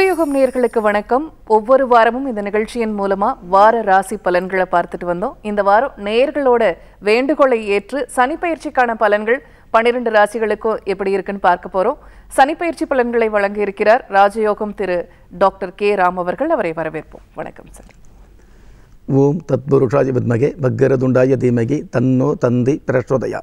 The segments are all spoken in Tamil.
உதயகம் நேர்களுக்கு வணக்கம் ஒவ்வொரு வாரமும் இந்த நிகழ்ச்சியின் மூலமா வார ராசி பலன்களை பார்த்துட்டு வந்தோம் இந்த வாரம் நேர்களோட வேண்டுகோளை ஏற்று சனிப்பயிற்சிக்கான பலன்கள் பன்னிரண்டு ராசிகளுக்கும் எப்படி இருக்குன்னு பார்க்க போறோம் சனிப்பயிற்சி பலன்களை வழங்க இருக்கிறார் ராஜயோகம் திரு டாக்டர் கே ராம் அவர்கள் அவரை வரவேற்போம் வணக்கம் சார் ஓம் தத்புருஷாஜி பத்மகே பக்கரதுண்டாய தீமகி தன்னோ தந்தி பிரசோதயா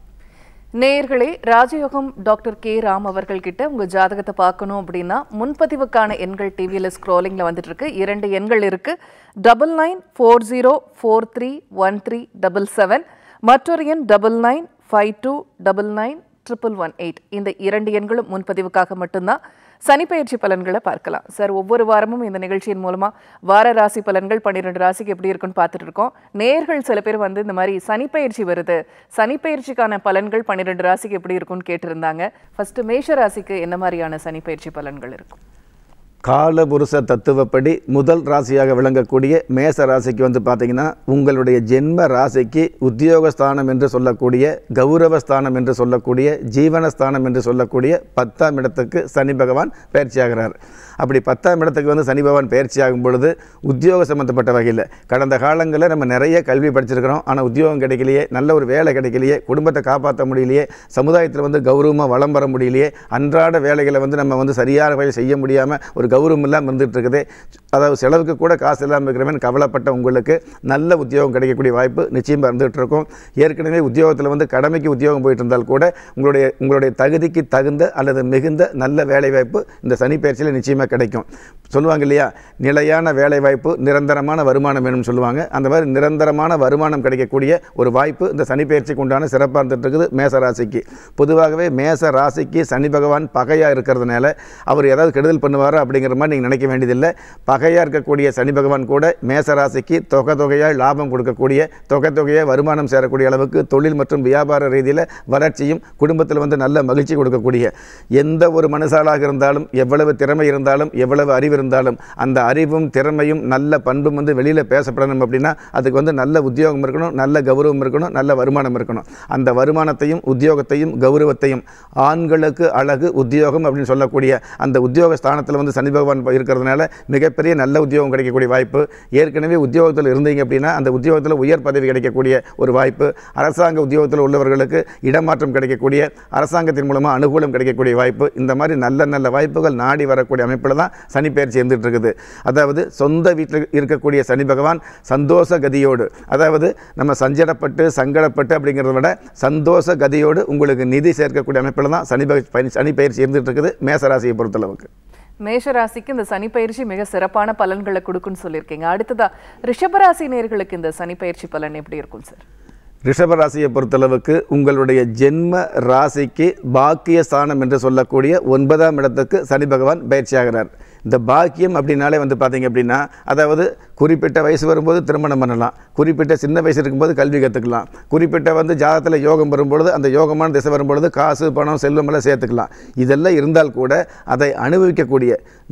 நேயர்களே ராஜயோகம் டாக்டர் கே ராம் அவர்கள் கிட்ட உங்க ஜாதகத்தை பார்க்கணும் அப்படின்னா முன்பதிவுக்கான எண்கள் டிவியில் ஸ்க்ரோலிங்கில் வந்துட்டு இருக்கு இரண்டு எண்கள் இருக்கு double nine four zero four three one three double seven மற்றொரு எண் double nine five two double nine triple one eight இந்த இரண்டு எண்களும் முன்பதிவுக்காக மட்டும்தான் சனிப்பயிற்சி பலன்களை பார்க்கலாம் சார் ஒவ்வொரு வாரமும் இந்த நிகழ்ச்சியின் மூலமாக வார ராசி பலன்கள் பன்னிரெண்டு ராசிக்கு எப்படி இருக்குன்னு பார்த்துட்டு இருக்கோம் நேர்கள் சில பேர் வந்து இந்த மாதிரி சனிப்பயிற்சி வருது சனிப்பயிற்சிக்கான பலன்கள் பன்னிரெண்டு ராசிக்கு எப்படி இருக்கும்னு கேட்டிருந்தாங்க ஃபர்ஸ்ட் மேஷ ராசிக்கு என்ன மாதிரியான சனிப்பயிற்சி பலன்கள் இருக்கும் காலபுருஷ தத்துவப்படி முதல் ராசியாக விளங்கக்கூடிய மேச ராசிக்கு வந்து பார்த்தீங்கன்னா உங்களுடைய ஜென்ம ராசிக்கு உத்தியோகஸ்தானம் என்று சொல்லக்கூடிய கௌரவஸ்தானம் என்று சொல்லக்கூடிய ஜீவனஸ்தானம் என்று சொல்லக்கூடிய பத்தாம் இடத்துக்கு சனி பகவான் பயிற்சியாகிறார் அப்படி பத்தாம் இடத்துக்கு வந்து சனி பகவான் பயிற்சியாகும் பொழுது உத்தியோக சம்மந்தப்பட்ட வகையில் கடந்த காலங்களில் நம்ம நிறைய கல்வி படிச்சிருக்கிறோம் ஆனால் உத்தியோகம் கிடைக்கலையே நல்ல ஒரு வேலை கிடைக்கலையே குடும்பத்தை காப்பாற்ற முடியலையே சமுதாயத்தில் வந்து கௌரவமாக வளம் வர முடியலையே அன்றாட வேலைகளை வந்து நம்ம வந்து சரியான வகையில் செய்ய முடியாமல் ஒரு கௌரவம் இல்லாமல் இருந்துகிட்டு இருக்குது அதாவது செலவுக்கு கூட காசு இல்லாமல் இருக்கிறவன் கவலைப்பட்ட உங்களுக்கு நல்ல உத்தியோகம் கிடைக்கக்கூடிய வாய்ப்பு நிச்சயமாக இருந்துகிட்டு இருக்கும் ஏற்கனவே உத்தியோகத்தில் வந்து கடமைக்கு உத்தியோகம் போயிட்டு இருந்தால் கூட உங்களுடைய உங்களுடைய தகுதிக்கு தகுந்த அல்லது மிகுந்த நல்ல வேலைவாய்ப்பு இந்த சனி பயிற்சியில் நிச்சயமாக கிடைக்கும் சொல்லுவாங்க இல்லையா நிலையான வேலைவாய்ப்பு நிரந்தரமான வருமானம் வேணும்னு சொல்லுவாங்க அந்த மாதிரி நிரந்தரமான வருமானம் கிடைக்கக்கூடிய ஒரு வாய்ப்பு இந்த சனி பயிற்சிக்கு உண்டான சிறப்பாக இருந்துகிட்டு மேச ராசிக்கு பொதுவாகவே மேச ராசிக்கு சனி பகவான் பகையாக இருக்கிறதுனால அவர் ஏதாவது கெடுதல் பண்ணுவாரோ அப்படி அப்படிங்கிற மாதிரி நீங்கள் நினைக்க வேண்டியதில்லை பகையாக இருக்கக்கூடிய சனி பகவான் கூட மேசராசிக்கு தொகை தொகையாக லாபம் கொடுக்கக்கூடிய தொகை தொகையாக வருமானம் சேரக்கூடிய அளவுக்கு தொழில் மற்றும் வியாபார ரீதியில் வளர்ச்சியும் குடும்பத்தில் வந்து நல்ல மகிழ்ச்சி கொடுக்கக்கூடிய எந்த ஒரு மனுஷாலாக இருந்தாலும் எவ்வளவு திறமை இருந்தாலும் எவ்வளவு அறிவு இருந்தாலும் அந்த அறிவும் திறமையும் நல்ல பண்பும் வந்து வெளியில் பேசப்படணும் அப்படின்னா அதுக்கு வந்து நல்ல உத்தியோகம் இருக்கணும் நல்ல கௌரவம் இருக்கணும் நல்ல வருமானம் இருக்கணும் அந்த வருமானத்தையும் உத்தியோகத்தையும் கௌரவத்தையும் ஆண்களுக்கு அழகு உத்தியோகம் அப்படின்னு சொல்லக்கூடிய அந்த உத்தியோக ஸ்தானத்தில் வந்து சனி சனி பகவான் இருக்கிறதுனால மிகப்பெரிய நல்ல உத்தியோகம் கிடைக்கக்கூடிய வாய்ப்பு ஏற்கனவே உத்தியோகத்தில் இருந்தீங்க அப்படின்னா அந்த உத்தியோகத்தில் உயர் பதவி கிடைக்கக்கூடிய ஒரு வாய்ப்பு அரசாங்க உத்தியோகத்தில் உள்ளவர்களுக்கு இடமாற்றம் கிடைக்கக்கூடிய அரசாங்கத்தின் மூலமாக அனுகூலம் கிடைக்கக்கூடிய வாய்ப்பு இந்த மாதிரி நல்ல நல்ல வாய்ப்புகள் நாடி வரக்கூடிய அமைப்பில் தான் சனி பயிற்சி இருக்குது அதாவது சொந்த வீட்டில் இருக்கக்கூடிய சனி பகவான் சந்தோஷ கதியோடு அதாவது நம்ம சஞ்சடப்பட்டு சங்கடப்பட்டு அப்படிங்கிறத விட சந்தோஷ கதியோடு உங்களுக்கு நிதி சேர்க்கக்கூடிய அமைப்பில் தான் சனி சனி பயிற்சி இருந்துகிட்டு இருக்குது மேசராசியை பொறுத்தளவுக்கு மேஷராசிக்கு இந்த சனி பயிற்சி மிக சிறப்பான பலன்களை கொடுக்குன்னு சொல்லியிருக்கீங்க அடுத்ததா ரிஷபராசி நேர்களுக்கு இந்த சனி பயிற்சி பலன் எப்படி இருக்கும் சார் ரிஷபராசியை பொறுத்தளவுக்கு உங்களுடைய ஜென்ம ராசிக்கு பாக்கிய ஸ்தானம் என்று சொல்லக்கூடிய ஒன்பதாம் இடத்துக்கு சனி பகவான் பயிற்சியாகிறார் இந்த பாக்கியம் அப்படின்னாலே வந்து பார்த்திங்க அப்படின்னா அதாவது குறிப்பிட்ட வயசு வரும்போது திருமணம் பண்ணலாம் குறிப்பிட்ட சின்ன வயசு இருக்கும்போது கல்வி கற்றுக்கலாம் குறிப்பிட்ட வந்து ஜாதத்தில் யோகம் வரும்பொழுது அந்த யோகமான திசை வரும்பொழுது காசு பணம் செல்வமெல்லாம் சேர்த்துக்கலாம் இதெல்லாம் இருந்தால் கூட அதை அனுபவிக்கக்கூடிய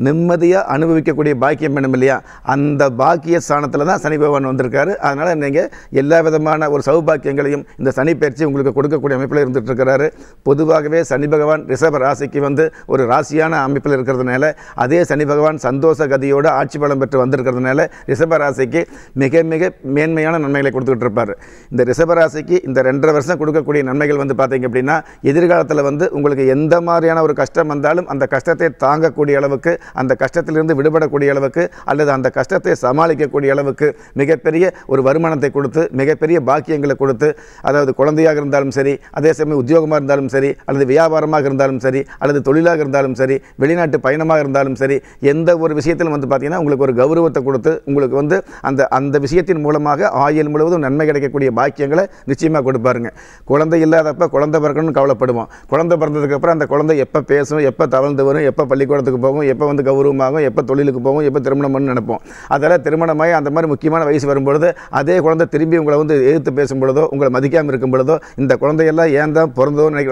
நிம்மதியாக அனுபவிக்கக்கூடிய பாக்கியம் வேணும் இல்லையா அந்த பாக்கிய ஸ்தானத்தில் தான் சனி பகவான் வந்திருக்காரு அதனால் நீங்கள் எல்லா விதமான ஒரு சௌபாக்கியங்களையும் இந்த சனி பயிற்சி உங்களுக்கு கொடுக்கக்கூடிய அமைப்பில் இருந்துகிட்டு இருக்கிறாரு பொதுவாகவே சனி பகவான் ரிஷப ராசிக்கு வந்து ஒரு ராசியான அமைப்பில் இருக்கிறதுனால அதே சனி சனி பகவான் சந்தோஷ கதியோடு ஆட்சி பலம் பெற்று வந்திருக்கிறதுனால ரிஷபராசிக்கு மிக மிக மேன்மையான நன்மைகளை கொடுத்துக்கிட்டு இருப்பார் இந்த ரிஷபராசிக்கு இந்த ரெண்டரை வருஷம் கொடுக்கக்கூடிய நன்மைகள் வந்து பார்த்திங்க அப்படின்னா எதிர்காலத்தில் வந்து உங்களுக்கு எந்த மாதிரியான ஒரு கஷ்டம் வந்தாலும் அந்த கஷ்டத்தை தாங்கக்கூடிய அளவுக்கு அந்த கஷ்டத்திலிருந்து விடுபடக்கூடிய அளவுக்கு அல்லது அந்த கஷ்டத்தை சமாளிக்கக்கூடிய அளவுக்கு மிகப்பெரிய ஒரு வருமானத்தை கொடுத்து மிகப்பெரிய பாக்கியங்களை கொடுத்து அதாவது குழந்தையாக இருந்தாலும் சரி அதே சமயம் உத்தியோகமாக இருந்தாலும் சரி அல்லது வியாபாரமாக இருந்தாலும் சரி அல்லது தொழிலாக இருந்தாலும் சரி வெளிநாட்டு பயணமாக இருந்தாலும் சரி எந்த ஒரு விஷயத்திலும் வந்து பார்த்தீங்கன்னா உங்களுக்கு ஒரு கௌரவத்தை கொடுத்து உங்களுக்கு வந்து அந்த அந்த விஷயத்தின் மூலமாக ஆயுள் முழுவதும் நன்மை கிடைக்கக்கூடிய பாக்கியங்களை நிச்சயமாக கொடுப்பாருங்க குழந்தை இல்லாதப்ப குழந்தை பிறக்கணும்னு கவலைப்படுவோம் குழந்தை பிறந்ததுக்கப்புறம் அந்த குழந்தை எப்போ பேசும் எப்போ தவழ்ந்து வரும் எப்போ பள்ளிக்கூடத்துக்கு போகும் எப்போ வந்து கௌரவமாகும் எப்போ தொழிலுக்கு போகும் எப்போ திருமணம் பண்ணு நினைப்போம் அதெல்லாம் திருமணமாகி அந்த மாதிரி முக்கியமான வயசு வரும்பொழுது அதே குழந்தை திரும்பி உங்களை வந்து எதிர்த்து பேசும் பொழுதோ உங்களை மதிக்காமல் இருக்கும் பொழுதோ இந்த குழந்தையெல்லாம் ஏன் தான் பிறந்தோன்னு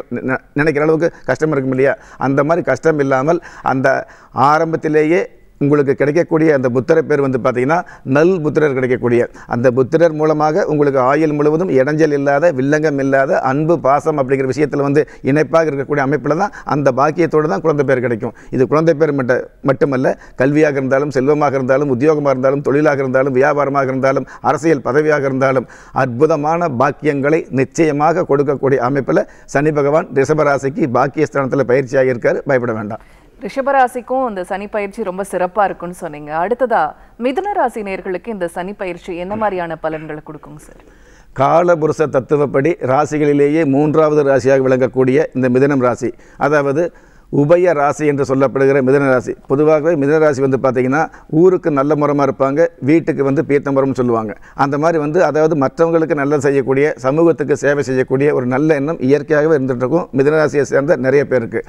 நினைக்கிற அளவுக்கு கஷ்டம் இருக்கும் இல்லையா அந்த மாதிரி கஷ்டம் இல்லாமல் அந்த ஆரம்பத்தில் காலத்திலேயே உங்களுக்கு கிடைக்கக்கூடிய அந்த புத்திர பேர் வந்து பார்த்தீங்கன்னா நல் புத்திரர் கிடைக்கக்கூடிய அந்த புத்திரர் மூலமாக உங்களுக்கு ஆயுள் முழுவதும் இடைஞ்சல் இல்லாத வில்லங்கம் இல்லாத அன்பு பாசம் அப்படிங்கிற விஷயத்தில் வந்து இணைப்பாக இருக்கக்கூடிய அமைப்பில் தான் அந்த பாக்கியத்தோடு தான் குழந்தை பேர் கிடைக்கும் இது குழந்தை பேர் மட்டும் மட்டுமல்ல கல்வியாக இருந்தாலும் செல்வமாக இருந்தாலும் உத்தியோகமாக இருந்தாலும் தொழிலாக இருந்தாலும் வியாபாரமாக இருந்தாலும் அரசியல் பதவியாக இருந்தாலும் அற்புதமான பாக்கியங்களை நிச்சயமாக கொடுக்கக்கூடிய அமைப்பில் சனி பகவான் ரிஷபராசிக்கு பாக்கிய ஸ்தானத்தில் பயிற்சியாக இருக்கார் பயப்பட வேண்டாம் ரிஷபராசிக்கும் இந்த சனி பயிற்சி ரொம்ப சிறப்பாக இருக்குன்னு சொன்னீங்க அடுத்ததா மிதுன ராசி நேர்களுக்கு இந்த சனி பயிற்சி என்ன மாதிரியான பலன்களை கொடுக்குங்க சார் காலபுருஷ தத்துவப்படி ராசிகளிலேயே மூன்றாவது ராசியாக விளங்கக்கூடிய இந்த மிதனம் ராசி அதாவது உபய ராசி என்று சொல்லப்படுகிற மிதன ராசி பொதுவாகவே மிதன ராசி வந்து பார்த்தீங்கன்னா ஊருக்கு நல்ல முறமாக இருப்பாங்க வீட்டுக்கு வந்து பீத்தம்பரம்னு சொல்லுவாங்க அந்த மாதிரி வந்து அதாவது மற்றவங்களுக்கு நல்லது செய்யக்கூடிய சமூகத்துக்கு சேவை செய்யக்கூடிய ஒரு நல்ல எண்ணம் இயற்கையாகவே இருந்துகிட்ருக்கும் மிதன ராசியை சேர்ந்த நிறைய பேருக்கு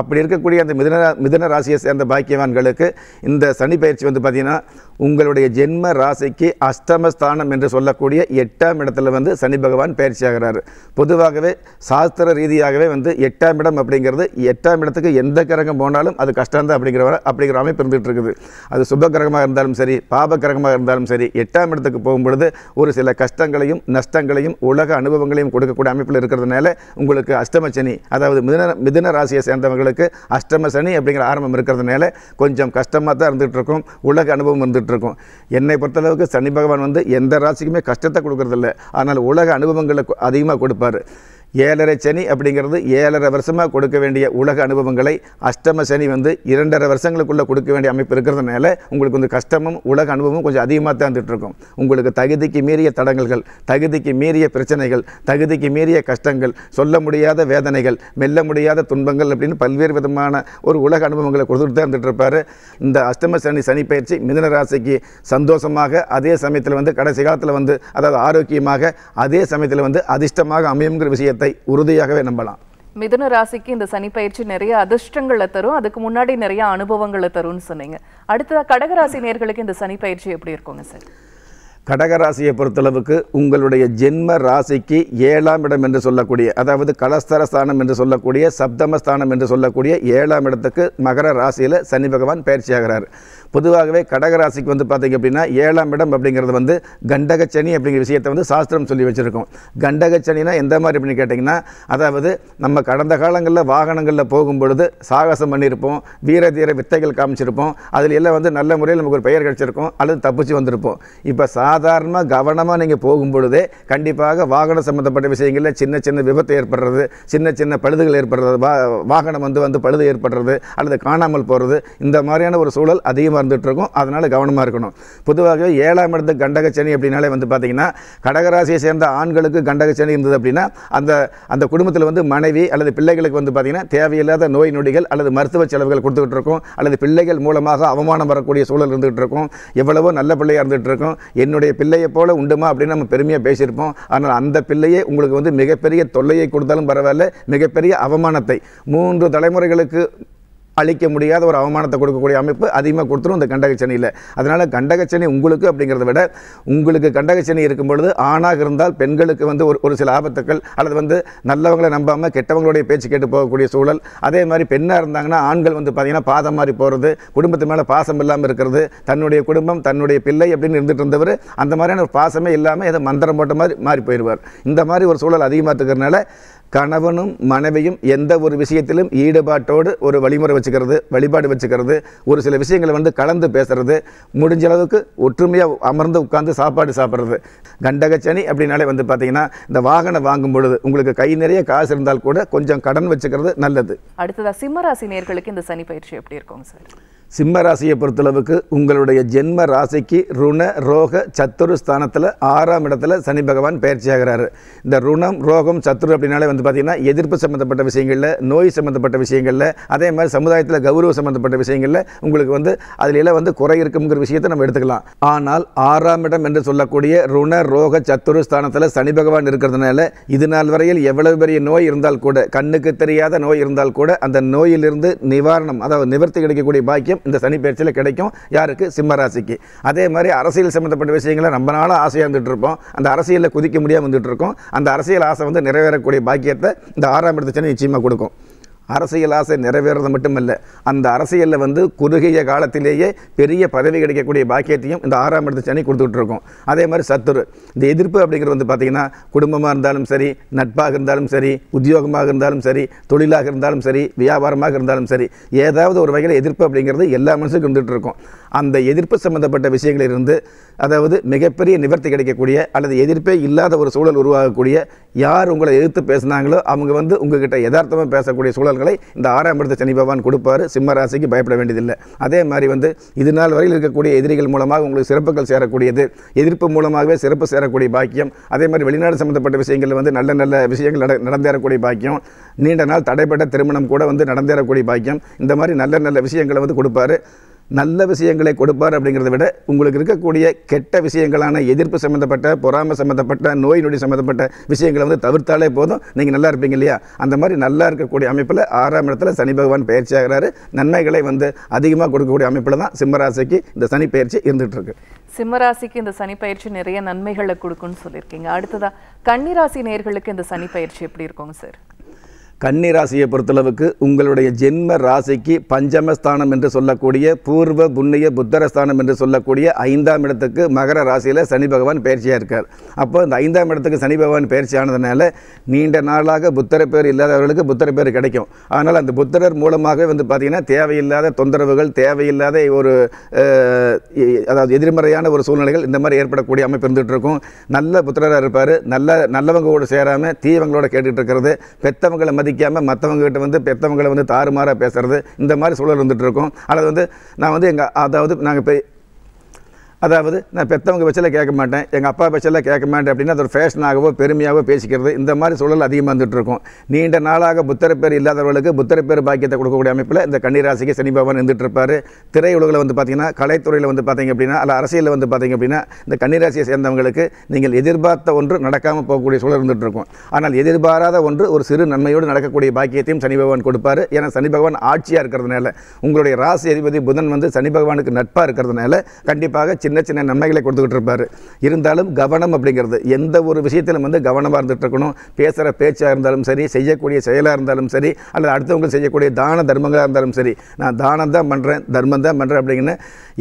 அப்படி இருக்கக்கூடிய அந்த மிதன மிதன ராசியை சேர்ந்த பாக்கியவான்களுக்கு இந்த சனி பயிற்சி வந்து பார்த்திங்கன்னா உங்களுடைய ஜென்ம ராசிக்கு அஷ்டமஸ்தானம் என்று சொல்லக்கூடிய எட்டாம் இடத்துல வந்து சனி பகவான் பயிற்சியாகிறார் பொதுவாகவே சாஸ்திர ரீதியாகவே வந்து எட்டாம் இடம் அப்படிங்கிறது எட்டாம் இடத்துக்கு கிரகத்துக்கு எந்த கிரகம் போனாலும் அது கஷ்டம்தான் அப்படிங்கிற அப்படிங்கிற அமைப்பு இருந்துகிட்டு இருக்குது அது சுப கிரகமாக இருந்தாலும் சரி பாப கிரகமாக இருந்தாலும் சரி எட்டாம் இடத்துக்கு போகும்பொழுது ஒரு சில கஷ்டங்களையும் நஷ்டங்களையும் உலக அனுபவங்களையும் கொடுக்கக்கூடிய அமைப்பில் இருக்கிறதுனால உங்களுக்கு அஷ்டம சனி அதாவது மிதன மிதன ராசியை சேர்ந்தவங்களுக்கு அஷ்டம சனி அப்படிங்கிற ஆரம்பம் இருக்கிறதுனால கொஞ்சம் கஷ்டமாக தான் இருந்துகிட்டு இருக்கும் உலக அனுபவம் இருந்துகிட்டு இருக்கும் என்னை பொறுத்தளவுக்கு சனி பகவான் வந்து எந்த ராசிக்குமே கஷ்டத்தை கொடுக்குறதில்ல ஆனால் உலக அனுபவங்களை அதிகமாக கொடுப்பார் ஏழரை சனி அப்படிங்கிறது ஏழரை வருஷமாக கொடுக்க வேண்டிய உலக அனுபவங்களை அஷ்டம சனி வந்து இரண்டரை வருஷங்களுக்குள்ளே கொடுக்க வேண்டிய அமைப்பு இருக்கிறதுனால உங்களுக்கு வந்து கஷ்டமும் உலக அனுபவமும் கொஞ்சம் அதிகமாக தாந்துட்டுருக்கும் உங்களுக்கு தகுதிக்கு மீறிய தடங்கல்கள் தகுதிக்கு மீறிய பிரச்சனைகள் தகுதிக்கு மீறிய கஷ்டங்கள் சொல்ல முடியாத வேதனைகள் மெல்ல முடியாத துன்பங்கள் அப்படின்னு பல்வேறு விதமான ஒரு உலக அனுபவங்களை கொடுத்துட்டு தான் இருப்பார் இந்த அஷ்டம சனி சனி பயிற்சி மிதன ராசிக்கு சந்தோஷமாக அதே சமயத்தில் வந்து கடைசி காலத்தில் வந்து அதாவது ஆரோக்கியமாக அதே சமயத்தில் வந்து அதிர்ஷ்டமாக அமையுங்கிற விஷயத்தை விஷயத்தை உறுதியாகவே நம்பலாம் மிதுன ராசிக்கு இந்த சனி பயிற்சி நிறைய அதிர்ஷ்டங்களை தரும் அதுக்கு முன்னாடி நிறைய அனுபவங்களை தரும்னு சொன்னீங்க அடுத்த கடகராசி நேர்களுக்கு இந்த சனி பயிற்சி எப்படி இருக்குங்க சார் கடகராசியை பொறுத்தளவுக்கு உங்களுடைய ஜென்ம ராசிக்கு ஏழாம் இடம் என்று சொல்லக்கூடிய அதாவது கலஸ்தரஸ்தானம் என்று சொல்லக்கூடிய சப்தமஸ்தானம் என்று சொல்லக்கூடிய ஏழாம் இடத்துக்கு மகர ராசியில் சனி பகவான் பயிற்சியாகிறார் பொதுவாகவே கடகராசிக்கு வந்து பார்த்திங்க அப்படின்னா ஏழாம் இடம் அப்படிங்கிறது வந்து கண்டகச்சனி அப்படிங்கிற விஷயத்தை வந்து சாஸ்திரம் சொல்லி வச்சுருக்கோம் கண்டகச்சனினா எந்த மாதிரி அப்படின்னு கேட்டிங்கன்னா அதாவது நம்ம கடந்த காலங்களில் வாகனங்களில் போகும் பொழுது சாகசம் பண்ணியிருப்போம் வீர தீர வித்தைகள் காமிச்சிருப்போம் அதில் எல்லாம் வந்து நல்ல முறையில் நமக்கு ஒரு பெயர் கிடச்சிருக்கும் அல்லது தப்பிச்சு வந்திருப்போம் இப்போ சாதாரணமாக கவனமாக நீங்கள் போகும் பொழுதே கண்டிப்பாக வாகனம் சம்மந்தப்பட்ட விஷயங்களில் சின்ன சின்ன விபத்து ஏற்படுறது சின்ன சின்ன பழுதுகள் ஏற்படுறது வாகனம் வந்து வந்து பழுது ஏற்படுறது அல்லது காணாமல் போகிறது இந்த மாதிரியான ஒரு சூழல் அதிகமாக வந்துட்டுருக்கும் அதனால் கவனமாக இருக்கணும் பொதுவாக ஏழாம் இடத்து கண்டக சனி அப்படின்னாலே வந்து பார்த்திங்கன்னா கடகராசியை சேர்ந்த ஆண்களுக்கு கண்டக சனி இருந்தது அப்படின்னா அந்த அந்த குடும்பத்தில் வந்து மனைவி அல்லது பிள்ளைகளுக்கு வந்து பார்த்திங்கன்னா தேவையில்லாத நோய் நொடிகள் அல்லது மருத்துவ செலவுகள் கொடுத்துக்கிட்டு இருக்கும் அல்லது பிள்ளைகள் மூலமாக அவமானம் வரக்கூடிய சூழல் இருந்துகிட்டு இருக்கும் எவ்வளவோ நல்ல பிள்ளையாக இருந்துகிட்டு இருக்கும் என்னுடைய பிள்ளையை போல உண்டுமா அப்படின்னு நம்ம பெருமையாக பேசியிருப்போம் ஆனால் அந்த பிள்ளையே உங்களுக்கு வந்து மிகப்பெரிய தொல்லையை கொடுத்தாலும் பரவாயில்ல மிகப்பெரிய அவமானத்தை மூன்று தலைமுறைகளுக்கு அழிக்க முடியாத ஒரு அவமானத்தை கொடுக்கக்கூடிய அமைப்பு அதிகமாக கொடுத்துரும் இந்த கண்டகச்சனையில் அதனால் கண்டகச்சனி உங்களுக்கு அப்படிங்கிறத விட உங்களுக்கு கண்டகச்சனி இருக்கும் பொழுது ஆணாக இருந்தால் பெண்களுக்கு வந்து ஒரு ஒரு சில ஆபத்துக்கள் அல்லது வந்து நல்லவங்களை நம்பாமல் கெட்டவங்களுடைய பேச்சு கேட்டு போகக்கூடிய சூழல் அதே மாதிரி பெண்ணாக இருந்தாங்கன்னா ஆண்கள் வந்து பார்த்திங்கன்னா பாதம் மாதிரி போகிறது குடும்பத்து மேலே பாசம் இல்லாமல் இருக்கிறது தன்னுடைய குடும்பம் தன்னுடைய பிள்ளை அப்படின்னு இருந்துகிட்டு இருந்தவர் அந்த மாதிரியான ஒரு பாசமே இல்லாமல் ஏதோ மந்திரம் போட்ட மாதிரி மாறி போயிடுவார் இந்த மாதிரி ஒரு சூழல் அதிகமாக இருக்கிறதுனால கணவனும் மனைவியும் எந்த ஒரு விஷயத்திலும் ஈடுபாட்டோடு ஒரு வழிமுறை வச்சுக்கிறது வழிபாடு வச்சுக்கிறது ஒரு சில விஷயங்களை வந்து கலந்து பேசுகிறது முடிஞ்ச அளவுக்கு ஒற்றுமையாக அமர்ந்து உட்காந்து சாப்பாடு சாப்பிட்றது கண்டகச்சனி அப்படின்னாலே வந்து பார்த்திங்கன்னா இந்த வாகனம் வாங்கும் பொழுது உங்களுக்கு கை நிறைய காசு இருந்தால் கூட கொஞ்சம் கடன் வச்சுக்கிறது நல்லது அடுத்ததாக சிம்மராசி நேர்களுக்கு இந்த சனி பயிற்சி எப்படி இருக்கும் சார் சிம்ம ராசியை பொறுத்தளவுக்கு உங்களுடைய ஜென்ம ராசிக்கு ருண ரோக சத்துரு ஸ்தானத்தில் ஆறாம் இடத்துல சனி பகவான் பயிற்சியாகிறாரு இந்த ருணம் ரோகம் சத்துரு அப்படின்னாலே வந்து பார்த்திங்கன்னா எதிர்ப்பு சம்மந்தப்பட்ட விஷயங்களில் நோய் சம்மந்தப்பட்ட விஷயங்களில் அதே மாதிரி சமுதாயத்தில் கௌரவ சம்மந்தப்பட்ட விஷயங்களில் உங்களுக்கு வந்து அதில் வந்து குறை இருக்குங்கிற விஷயத்தை நம்ம எடுத்துக்கலாம் ஆனால் ஆறாம் இடம் என்று சொல்லக்கூடிய ருண ரோக சத்துரு ஸ்தானத்தில் சனி பகவான் இருக்கிறதுனால இது நாள் வரையில் எவ்வளவு பெரிய நோய் இருந்தால் கூட கண்ணுக்கு தெரியாத நோய் இருந்தால் கூட அந்த நோயிலிருந்து நிவாரணம் அதாவது நிவர்த்தி கிடைக்கக்கூடிய பாக்கியம் இந்த சனி பயிற்சியில் கிடைக்கும் யாருக்கு சிம்மராசிக்கு அதே மாதிரி அரசியல் சம்மந்தப்பட்ட விஷயங்களை ரொம்ப நாளாக ஆசையாக இருந்துகிட்டு இருப்போம் அந்த அரசியலில் குதிக்க முடியாமல் வந்துட்டு இருக்கோம் அந்த அரசியல் ஆசை வந்து நிறைவேறக்கூடிய பாக்கியம் ஏற்ற இந்த ஆறாம் இடத்து சனி நிச்சயமாக கொடுக்கும் அரசியல் ஆசை நிறைவேறது மட்டுமல்ல அந்த அரசியலில் வந்து குறுகிய காலத்திலேயே பெரிய பதவி கிடைக்கக்கூடிய பாக்கியத்தையும் இந்த ஆறாம் இடத்து கொடுத்துட்டு கொடுத்துக்கிட்டு இருக்கோம் அதே மாதிரி சத்துரு இந்த எதிர்ப்பு அப்படிங்கிறது வந்து பார்த்திங்கன்னா குடும்பமாக இருந்தாலும் சரி நட்பாக இருந்தாலும் சரி உத்தியோகமாக இருந்தாலும் சரி தொழிலாக இருந்தாலும் சரி வியாபாரமாக இருந்தாலும் சரி ஏதாவது ஒரு வகையில் எதிர்ப்பு அப்படிங்கிறது எல்லா மனுஷனுக்கும் இருந்துகிட்டு இருக்கும் அந்த எதிர்ப்பு சம்மந்தப்பட்ட விஷயங்களிலிருந்து அதாவது மிகப்பெரிய நிவர்த்தி கிடைக்கக்கூடிய அல்லது எதிர்ப்பே இல்லாத ஒரு சூழல் உருவாகக்கூடிய யார் உங்களை எதிர்த்து பேசினாங்களோ அவங்க வந்து உங்ககிட்ட யதார்த்தமாக பேசக்கூடிய சூழல்களை இந்த ஆறாம் இடத்து சனி பகவான் கொடுப்பார் சிம்ம ராசிக்கு பயப்பட வேண்டியதில்லை அதே மாதிரி வந்து இது நாள் வரையில் இருக்கக்கூடிய எதிரிகள் மூலமாக உங்களுக்கு சிறப்புகள் சேரக்கூடியது எதிர்ப்பு மூலமாகவே சிறப்பு சேரக்கூடிய பாக்கியம் அதே மாதிரி வெளிநாடு சம்மந்தப்பட்ட விஷயங்கள் வந்து நல்ல நல்ல விஷயங்கள் நட நடந்தேறக்கூடிய பாக்கியம் நீண்ட நாள் தடைப்பட்ட திருமணம் கூட வந்து நடந்தேறக்கூடிய பாக்கியம் இந்த மாதிரி நல்ல நல்ல விஷயங்களை வந்து கொடுப்பாரு நல்ல விஷயங்களை கொடுப்பார் அப்படிங்கிறத விட உங்களுக்கு இருக்கக்கூடிய கெட்ட விஷயங்களான எதிர்ப்பு சம்மந்தப்பட்ட பொறாமை சம்மந்தப்பட்ட நோய் நொடி சம்மந்தப்பட்ட விஷயங்களை வந்து தவிர்த்தாலே போதும் நீங்கள் நல்லா இருப்பீங்க இல்லையா அந்த மாதிரி நல்லா இருக்கக்கூடிய அமைப்பில் ஆறாம் இடத்துல சனி பகவான் பயிற்சி ஆகிறாரு நன்மைகளை வந்து அதிகமாக கொடுக்கக்கூடிய அமைப்பில் தான் சிம்மராசிக்கு இந்த சனி பயிற்சி இருக்கு சிம்மராசிக்கு இந்த சனி பயிற்சி நிறைய நன்மைகளை கொடுக்கும்னு சொல்லியிருக்கீங்க அடுத்ததாக கன்னிராசி நேர்களுக்கு இந்த சனி பயிற்சி எப்படி இருக்கும் சார் ராசியை பொறுத்தளவுக்கு உங்களுடைய ஜென்ம ராசிக்கு பஞ்சமஸ்தானம் என்று சொல்லக்கூடிய பூர்வ புண்ணிய புத்தரஸ்தானம் என்று சொல்லக்கூடிய ஐந்தாம் இடத்துக்கு மகர ராசியில் சனி பகவான் பயிற்சியாக இருக்கார் அப்போ இந்த ஐந்தாம் இடத்துக்கு சனி பகவான் பயிற்சி ஆனதுனால நீண்ட நாளாக புத்தர பேர் இல்லாதவர்களுக்கு புத்தர பேர் கிடைக்கும் ஆனால் அந்த புத்தரர் மூலமாகவே வந்து பார்த்திங்கன்னா தேவையில்லாத தொந்தரவுகள் தேவையில்லாத ஒரு அதாவது எதிர்மறையான ஒரு சூழ்நிலைகள் இந்த மாதிரி ஏற்படக்கூடிய அமைப்பு இருந்துகிட்டு இருக்கும் நல்ல புத்திரராக இருப்பார் நல்ல நல்லவங்க கூட சேராமல் தீவங்களோட கேட்டுக்கிட்டு இருக்கிறது பெத்தவங்களை மதிக்காமல் மற்றவங்ககிட்ட வந்து பெற்றவங்களை வந்து தாறுமாறாக பேசுகிறது இந்த மாதிரி சூழல் வந்துட்டு இருக்கும் அல்லது வந்து நான் வந்து எங்கள் அதாவது நாங்கள் இப்போ அதாவது நான் பெற்றவங்க பேச்சில் கேட்க மாட்டேன் எங்கள் அப்பா பேச்சில் கேட்க மாட்டேன் அப்படின்னா அது ஒரு ஃபேஷனாகவோ பெருமையாகவோ பேசிக்கிறது இந்த மாதிரி சூழல் அதிகமாக வந்துட்டு இருக்கும் நீண்ட நாளாக புத்தர பேர் இல்லாதவர்களுக்கு புத்தர பேர் பாக்கியத்தை கொடுக்கக்கூடிய அமைப்பில் இந்த கன்னிராசிக்கு சனி பகவான் இருந்துட்டு இருப்பார் திரையுலகில் வந்து பார்த்திங்கன்னா கலைத்துறையில் வந்து பார்த்திங்க அப்படின்னா அல்ல அரசியலில் வந்து பார்த்திங்க அப்படின்னா இந்த கன்னிராசியை சேர்ந்தவங்களுக்கு நீங்கள் எதிர்பார்த்த ஒன்று நடக்காமல் போகக்கூடிய சூழல் இருந்துட்டு இருக்கும் ஆனால் எதிர்பாராத ஒன்று ஒரு சிறு நன்மையோடு நடக்கக்கூடிய பாக்கியத்தையும் சனி பகவான் கொடுப்பார் ஏன்னா சனி பகவான் ஆட்சியாக இருக்கிறதுனால உங்களுடைய ராசி அதிபதி புதன் வந்து சனி பகவானுக்கு நட்பாக இருக்கிறதுனால கண்டிப்பாக சின்ன சின்ன நன்மைகளை கொடுத்துக்கிட்டு இருப்பார் இருந்தாலும் கவனம் அப்படிங்கிறது எந்த ஒரு விஷயத்திலும் வந்து கவனமாக இருந்துகிட்டு இருக்கணும் பேசுகிற பேச்சாக இருந்தாலும் சரி செய்யக்கூடிய செயலாக இருந்தாலும் சரி அல்லது அடுத்தவங்க செய்யக்கூடிய தான தர்மங்களாக இருந்தாலும் சரி நான் தானம் தான் பண்ணுறேன் தர்மம் தான் பண்ணுறேன் அப்படிங்கன்னு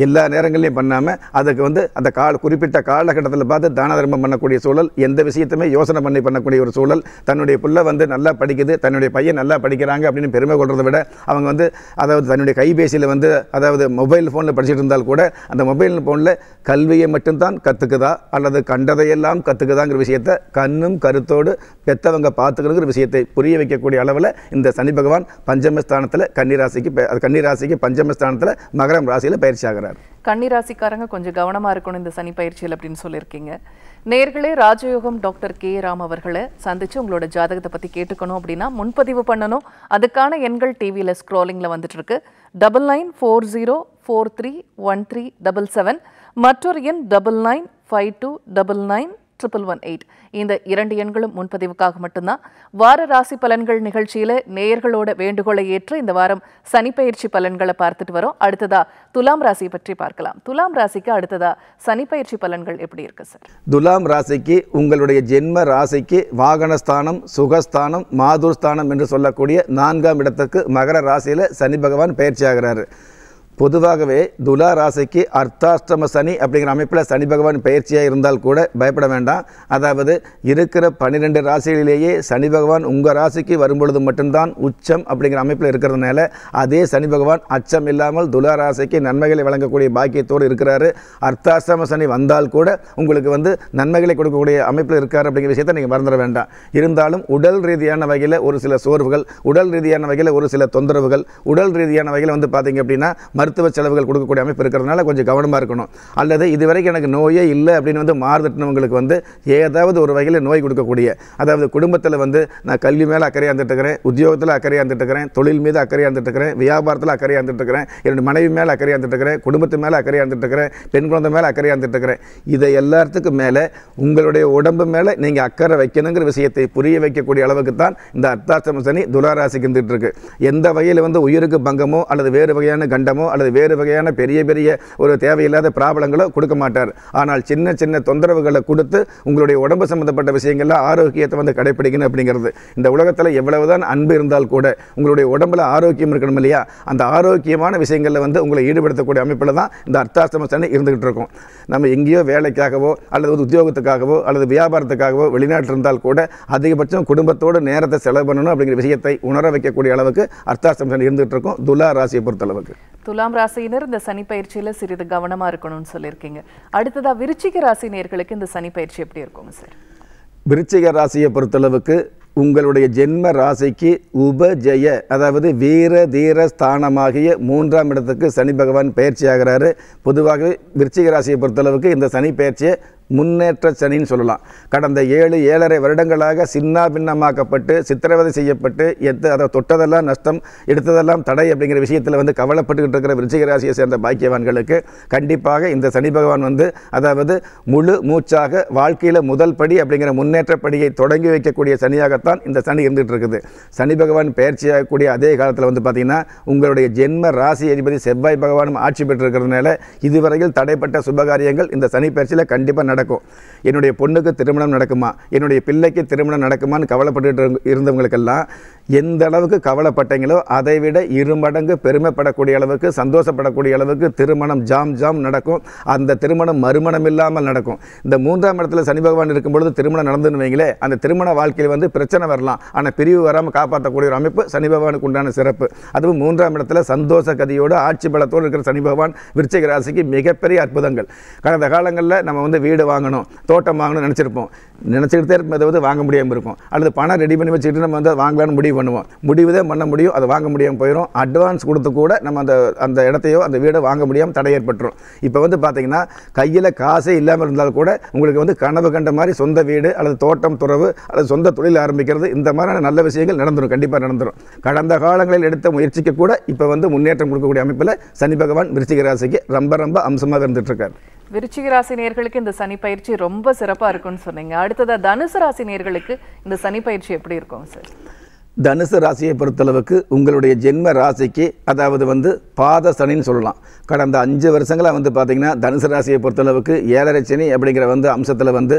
எல்லா நேரங்களையும் பண்ணாமல் அதுக்கு வந்து அந்த கால குறிப்பிட்ட காலகட்டத்தில் பார்த்து தான தர்மம் பண்ணக்கூடிய சூழல் எந்த விஷயத்தையுமே யோசனை பண்ணி பண்ணக்கூடிய ஒரு சூழல் தன்னுடைய பிள்ளை வந்து நல்லா படிக்குது தன்னுடைய பையன் நல்லா படிக்கிறாங்க அப்படின்னு பெருமை கொள்றதை விட அவங்க வந்து அதாவது தன்னுடைய கைபேசியில் வந்து அதாவது மொபைல் ஃபோனில் படிச்சுட்டு இருந்தால் கூட அந்த மொபைல் ஃபோனில் கல்வியை மட்டும்தான் கற்றுக்குதா அல்லது கண்டதையெல்லாம் கற்றுக்குதாங்கிற விஷயத்தை கண்ணும் கருத்தோடு பெத்தவங்க பார்த்துக்கணுங்கிற விஷயத்தை புரிய வைக்கக்கூடிய அளவில் இந்த சனி பகவான் பஞ்சமஸ்தானத்தில் கன்னிராசிக்கு கன்னிராசிக்கு பஞ்சமஸ்தானத்தில் மகரம் ராசியில் பயிற்சி ஆகிறார் கன்னிராசிக்காரங்க கொஞ்சம் கவனமாக இருக்கணும் இந்த சனி பயிற்சியில் அப்படின்னு சொல்லியிருக்கீங்க நேர்களே ராஜயோகம் டாக்டர் கே ராம் அவர்களை சந்தித்து உங்களோட ஜாதகத்தை பற்றி கேட்டுக்கணும் அப்படின்னா முன்பதிவு பண்ணணும் அதுக்கான எண்கள் டிவியில் ஸ்க்ரோலிங்கில் வந்துட்டு இருக்கு double nine four zero four three one three double seven மற்றொரு எண் double nine five two double nine triple one eight இந்த இரண்டு எண்களும் முன்பதிவுக்காக மட்டும்தான் வார ராசி பலன்கள் நிகழ்ச்சியில் நேயர்களோட வேண்டுகோளை ஏற்று இந்த வாரம் சனிப்பயிற்சி பலன்களை பார்த்துட்டு வரோம் அடுத்ததா துலாம் ராசி பற்றி பார்க்கலாம் துலாம் ராசிக்கு அடுத்ததா சனிப்பயிற்சி பலன்கள் எப்படி இருக்கு சார் துலாம் ராசிக்கு உங்களுடைய ஜென்ம ராசிக்கு வாகனஸ்தானம் சுகஸ்தானம் ஸ்தானம் என்று சொல்லக்கூடிய நான்காம் இடத்துக்கு மகர ராசியில் சனி பகவான் பயிற்சி ஆகிறாரு பொதுவாகவே துலா ராசிக்கு அர்த்தாஷ்டம சனி அப்படிங்கிற அமைப்பில் சனி பகவான் பயிற்சியாக இருந்தால் கூட பயப்பட வேண்டாம் அதாவது இருக்கிற பன்னிரெண்டு ராசிகளிலேயே சனி பகவான் உங்கள் ராசிக்கு வரும்பொழுது மட்டும்தான் உச்சம் அப்படிங்கிற அமைப்பில் இருக்கிறதுனால அதே சனி பகவான் அச்சம் இல்லாமல் துலா ராசிக்கு நன்மைகளை வழங்கக்கூடிய பாக்கியத்தோடு இருக்கிறாரு அர்த்தாஷ்டம சனி வந்தால் கூட உங்களுக்கு வந்து நன்மைகளை கொடுக்கக்கூடிய அமைப்பில் இருக்கார் அப்படிங்கிற விஷயத்தை நீங்கள் மறந்துட வேண்டாம் இருந்தாலும் உடல் ரீதியான வகையில் ஒரு சில சோர்வுகள் உடல் ரீதியான வகையில் ஒரு சில தொந்தரவுகள் உடல் ரீதியான வகையில் வந்து பார்த்தீங்க அப்படின்னா மருத்துவ செலவுகள் கொடுக்கக்கூடிய அமைப்பு இருக்கிறதுனால கொஞ்சம் கவனமாக இருக்கணும் அல்லது இதுவரைக்கும் எனக்கு நோயே இல்லை அப்படின்னு வந்து மாறுதட்டினவங்களுக்கு வந்து ஏதாவது ஒரு வகையில் நோய் கொடுக்கக்கூடிய அதாவது குடும்பத்தில் வந்து நான் கல்வி மேலே அக்கறையாக இருந்துட்டுருக்கிறேன் உத்தியோகத்தில் அக்கறையாக இருந்துட்டுருக்கிறேன் தொழில் மீது அக்கறையாக இருந்துட்டுருக்கிறேன் வியாபாரத்தில் அக்கறையாக இருந்துட்டுருக்கிறேன் என்னுடைய மனைவி மேலே அக்கறையாக இருந்துட்டுருக்கேன் குடும்பத்து மேலே அக்கறையாக இருந்துட்டுருக்கிறேன் பெண் குழந்தை மேலே அக்கறையாக இருந்துட்டுருக்கிறேன் இதை எல்லாத்துக்கும் மேலே உங்களுடைய உடம்பு மேலே நீங்கள் அக்கறை வைக்கணுங்கிற விஷயத்தை புரிய வைக்கக்கூடிய அளவுக்கு தான் இந்த அர்த்தாசிரம சனி துளாராசிக்கு இருந்துகிட்டு இருக்கு எந்த வகையில் வந்து உயிருக்கு பங்கமோ அல்லது வேறு வகையான கண்டமோ அல்லது வேறு வகையான பெரிய பெரிய ஒரு தேவையில்லாத பிராபலங்களோ கொடுக்க மாட்டார் ஆனால் சின்ன சின்ன தொந்தரவுகளை கொடுத்து உங்களுடைய உடம்பு சம்மந்தப்பட்ட விஷயங்களில் ஆரோக்கியத்தை வந்து கடைப்பிடிக்கணும் அப்படிங்கிறது இந்த உலகத்தில் எவ்வளவுதான் அன்பு இருந்தால் கூட உங்களுடைய உடம்புல ஆரோக்கியம் இருக்கணும் இல்லையா அந்த ஆரோக்கியமான விஷயங்களில் வந்து உங்களை ஈடுபடுத்தக்கூடிய அமைப்பில் தான் இந்த அர்த்தாசிரம சனி இருந்துகிட்டு இருக்கும் நம்ம எங்கேயோ வேலைக்காகவோ அல்லது ஒரு உத்தியோகத்துக்காகவோ அல்லது வியாபாரத்துக்காகவோ வெளிநாட்டில் இருந்தால் கூட அதிகபட்சம் குடும்பத்தோடு நேரத்தை செலவு பண்ணணும் அப்படிங்கிற விஷயத்தை உணர வைக்கக்கூடிய அளவுக்கு அர்த்தாசிரம சனி இருந்துகிட்டு இருக்கும் துலா ராசியை பொறுத்தளவுக்கு துலா துலாம் ராசியினர் இந்த சனி பயிற்சியில் சிறிது கவனமாக இருக்கணும்னு சொல்லியிருக்கீங்க அடுத்ததாக விருச்சிக ராசி நேர்களுக்கு இந்த சனி பயிற்சி எப்படி இருக்குங்க சார் விருச்சிக ராசியை பொறுத்தளவுக்கு உங்களுடைய ஜென்ம ராசிக்கு உபஜய அதாவது வீர தீர ஸ்தானமாகிய மூன்றாம் இடத்துக்கு சனி பகவான் பயிற்சி ஆகிறாரு பொதுவாகவே விருச்சிக ராசியை பொறுத்தளவுக்கு இந்த சனி பயிற்சியை முன்னேற்ற சனின்னு சொல்லலாம் கடந்த ஏழு ஏழரை வருடங்களாக சின்னா பின்னமாக்கப்பட்டு சித்திரவதை செய்யப்பட்டு எத்த அதை தொட்டதெல்லாம் நஷ்டம் எடுத்ததெல்லாம் தடை அப்படிங்கிற விஷயத்தில் வந்து கவலைப்பட்டுக்கிட்டு இருக்கிற விருச்சிகராசியை சேர்ந்த பாக்கியவான்களுக்கு கண்டிப்பாக இந்த சனி பகவான் வந்து அதாவது முழு மூச்சாக வாழ்க்கையில் முதல் படி அப்படிங்கிற முன்னேற்ற படியை தொடங்கி வைக்கக்கூடிய சனியாகத்தான் இந்த சனி இருந்துகிட்டு இருக்குது சனி பகவான் பயிற்சியாகக்கூடிய அதே காலத்தில் வந்து பார்த்திங்கன்னா உங்களுடைய ஜென்ம ராசி அதிபதி செவ்வாய் பகவானும் ஆட்சி பெற்றிருக்கிறதுனால இதுவரையில் தடைப்பட்ட சுபகாரியங்கள் இந்த சனி பயிற்சியில் கண்டிப்பாக நடக்கும் என்னுடைய பொண்ணுக்கு திருமணம் நடக்குமா என்னுடைய பிள்ளைக்கு திருமணம் நடக்குமான்னு கவலைப்பட்டு இருந்தவங்களுக்கெல்லாம் எந்த அளவுக்கு கவலைப்பட்டீங்களோ அதை விட இருமடங்கு பெருமைப்படக்கூடிய அளவுக்கு சந்தோஷப்படக்கூடிய அளவுக்கு திருமணம் ஜாம் ஜாம் நடக்கும் அந்த திருமணம் மறுமணம் இல்லாமல் நடக்கும் இந்த மூன்றாம் இடத்துல சனி பகவான் இருக்கும்பொழுது திருமணம் நடந்துன்னு வைங்களே அந்த திருமண வாழ்க்கையில் வந்து பிரச்சனை வரலாம் ஆனால் பிரிவு வராமல் காப்பாற்றக்கூடிய ஒரு அமைப்பு சனி பகவானுக்கு உண்டான சிறப்பு அதுவும் மூன்றாம் இடத்துல சந்தோஷ கதியோடு ஆட்சி பலத்தோடு இருக்கிற சனி பகவான் விருச்சிக ராசிக்கு மிகப்பெரிய அற்புதங்கள் கடந்த காலங்களில் நம்ம வந்து வீடு வாங்கணும் தோட்டம் வாங்கணும்னு நினச்சிருப்போம் நினச்சிக்கிட்டே இருக்கும் அதாவது வாங்க முடியாமல் இருக்கும் அல்லது பணம் ரெடி பண்ணி வச்சுக்கிட்டு நம்ம வந்து வாங்கலாம்னு முடிவு பண்ணுவோம் முடிவுதே பண்ண முடியும் அதை வாங்க முடியாமல் போயிடும் அட்வான்ஸ் கொடுத்து கூட நம்ம அந்த அந்த இடத்தையோ அந்த வீடை வாங்க முடியாமல் தடை ஏற்பட்டுரும் இப்போ வந்து பார்த்திங்கன்னா கையில் காசே இல்லாமல் இருந்தால் கூட உங்களுக்கு வந்து கனவு கண்ட மாதிரி சொந்த வீடு அல்லது தோட்டம் துறவு அல்லது சொந்த தொழில் ஆரம்பிக்கிறது இந்த மாதிரியான நல்ல விஷயங்கள் நடந்துடும் கண்டிப்பாக நடந்துடும் கடந்த காலங்களில் எடுத்த முயற்சிக்கு கூட இப்போ வந்து முன்னேற்றம் கொடுக்கக்கூடிய அமைப்பில் சனி பகவான் விருச்சிக ராசிக்கு ரொம்ப ரொம்ப அம்சமாக இருந்துகிட்ருக்கார் விருச்சிக ராசி நேர்களுக்கு இந்த சனி பயிற்சி ரொம்ப சிறப்பாக இருக்கும்னு சொன்னீங்க அடுத்ததாக தனுசு ராசி நேர்களுக்கு இந்த சனி பயிற்சி எப்படி இருக்கும் சார் தனுசு ராசியை பொறுத்தளவுக்கு உங்களுடைய ஜென்ம ராசிக்கு அதாவது வந்து பாத சனின்னு சொல்லலாம் கடந்த அஞ்சு வருஷங்களாக வந்து பார்த்திங்கன்னா தனுசு ராசியை பொறுத்தளவுக்கு ஏழரை சனி அப்படிங்கிற வந்து அம்சத்தில் வந்து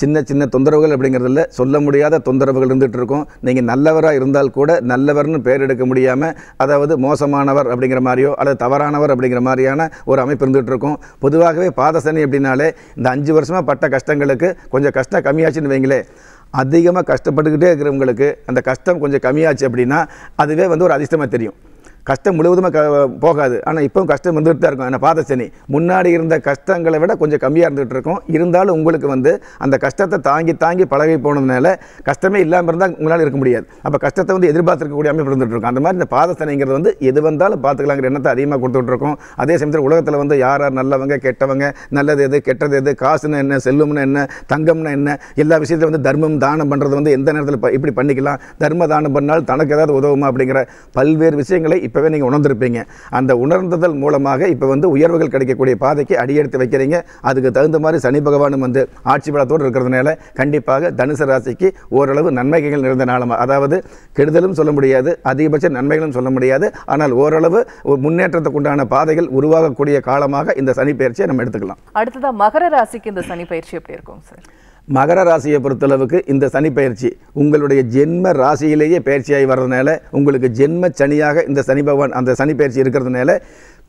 சின்ன சின்ன தொந்தரவுகள் அப்படிங்கிறதுல சொல்ல முடியாத தொந்தரவுகள் இருந்துகிட்டு இருக்கும் நீங்கள் நல்லவராக இருந்தால் கூட நல்லவர்னு பேர் எடுக்க முடியாமல் அதாவது மோசமானவர் அப்படிங்கிற மாதிரியோ அல்லது தவறானவர் அப்படிங்கிற மாதிரியான ஒரு அமைப்பு இருந்துகிட்டு இருக்கும் பொதுவாகவே பாதசனி அப்படின்னாலே இந்த அஞ்சு வருஷமாக பட்ட கஷ்டங்களுக்கு கொஞ்சம் கஷ்டம் கம்மியாச்சுன்னு வைங்களேன் அதிகமாக கஷ்டப்பட்டுக்கிட்டே இருக்கிறவங்களுக்கு அந்த கஷ்டம் கொஞ்சம் கம்மியாச்சு அப்படின்னா அதுவே வந்து ஒரு அதிர்ஷ்டமாக தெரியும் கஷ்டம் முழுவதுமாக க போகாது ஆனால் இப்போவும் கஷ்டம் இருந்துகிட்டு தான் இருக்கும் ஆனால் பார்த்த சனி முன்னாடி இருந்த கஷ்டங்களை விட கொஞ்சம் கம்மியாக இருந்துகிட்டு இருக்கும் இருந்தாலும் உங்களுக்கு வந்து அந்த கஷ்டத்தை தாங்கி தாங்கி பழகி போனதுனால கஷ்டமே இல்லாமல் இருந்தால் உங்களால் இருக்க முடியாது அப்போ கஷ்டத்தை வந்து எதிர்பார்த்துருக்கக்கூடிய அமைப்பு இருந்துகிட்டு இருக்கும் அந்த மாதிரி இந்த பாத சனிங்கிறது வந்து எது வந்தாலும் பார்த்துக்கலாங்கிற எண்ணத்தை அதிகமாக கொடுத்துட்ருக்கோம் அதே சமயத்தில் உலகத்தில் வந்து யார் யார் நல்லவங்க கெட்டவங்க நல்லது எது கெட்டது எது காசுன்னு என்ன செல்லும்னு என்ன தங்கம்னு என்ன எல்லா விஷயத்தையும் வந்து தர்மம் தானம் பண்ணுறது வந்து எந்த நேரத்தில் இப்படி பண்ணிக்கலாம் தர்ம தானம் பண்ணால் தனக்கு ஏதாவது உதவுமா அப்படிங்கிற பல்வேறு விஷயங்களை இப்போவே நீங்கள் உணர்ந்திருப்பீங்க அந்த உணர்ந்ததல் மூலமாக இப்போ வந்து உயர்வுகள் கிடைக்கக்கூடிய பாதைக்கு அடியெடுத்து வைக்கிறீங்க அதுக்கு தகுந்த மாதிரி சனி பகவானும் வந்து ஆட்சி பலத்தோடு இருக்கிறதுனால கண்டிப்பாக தனுசு ராசிக்கு ஓரளவு நன்மைகள் நிறைந்த நாளமாக அதாவது கெடுதலும் சொல்ல முடியாது அதிகபட்ச நன்மைகளும் சொல்ல முடியாது ஆனால் ஓரளவு முன்னேற்றத்துக்கு உண்டான பாதைகள் உருவாகக்கூடிய காலமாக இந்த சனி பயிற்சியை நம்ம எடுத்துக்கலாம் அடுத்ததாக மகர ராசிக்கு இந்த சனி பயிற்சி எப்படி இருக்கும் சார் மகர ராசியை பொறுத்தளவுக்கு இந்த சனி பயிற்சி உங்களுடைய ஜென்ம ராசியிலேயே பயிற்சியாகி வர்றதுனால உங்களுக்கு ஜென்ம சனியாக இந்த சனி பகவான் அந்த சனி பயிற்சி இருக்கிறதுனால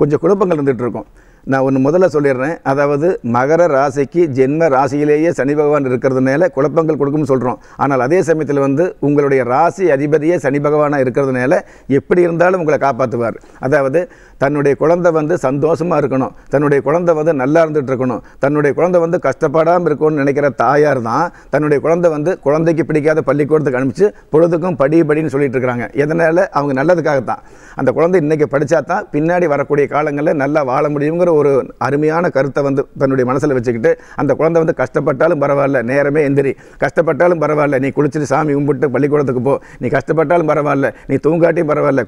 கொஞ்சம் குழப்பங்கள் இருந்துகிட்ருக்கும் நான் ஒன்று முதல்ல சொல்லிடுறேன் அதாவது மகர ராசிக்கு ஜென்ம ராசியிலேயே சனி பகவான் இருக்கிறதுனால குழப்பங்கள் கொடுக்கும்னு சொல்கிறோம் ஆனால் அதே சமயத்தில் வந்து உங்களுடைய ராசி அதிபதியே சனி பகவானாக இருக்கிறதுனால எப்படி இருந்தாலும் உங்களை காப்பாற்றுவார் அதாவது தன்னுடைய குழந்தை வந்து சந்தோஷமாக இருக்கணும் தன்னுடைய குழந்தை வந்து நல்லா இருந்துகிட்டு இருக்கணும் தன்னுடைய குழந்தை வந்து கஷ்டப்படாமல் இருக்கணும்னு நினைக்கிற தாயார் தான் தன்னுடைய குழந்தை வந்து குழந்தைக்கு பிடிக்காத பள்ளிக்கூடத்துக்கு அனுப்பிச்சு பொழுதுக்கும் படி படின்னு சொல்லிட்டு இருக்கிறாங்க எதனால் அவங்க நல்லதுக்காக தான் அந்த குழந்தை இன்றைக்கி படித்தா தான் பின்னாடி வரக்கூடிய காலங்களில் நல்லா வாழ முடியுங்கிற ஒரு அருமையான கருத்தை வந்து தன்னுடைய மனசில் வச்சுக்கிட்டு அந்த குழந்தை வந்து கஷ்டப்பட்டாலும் பரவாயில்ல நேரமே எந்திரி கஷ்டப்பட்டாலும் பரவாயில்ல நீ குளிச்சுட்டு சாமி கும்பிட்டு பள்ளிக்கூடத்துக்கு போ நீ கஷ்டப்பட்டாலும் பரவாயில்ல நீ தூங்காட்டியும் பரவாயில்ல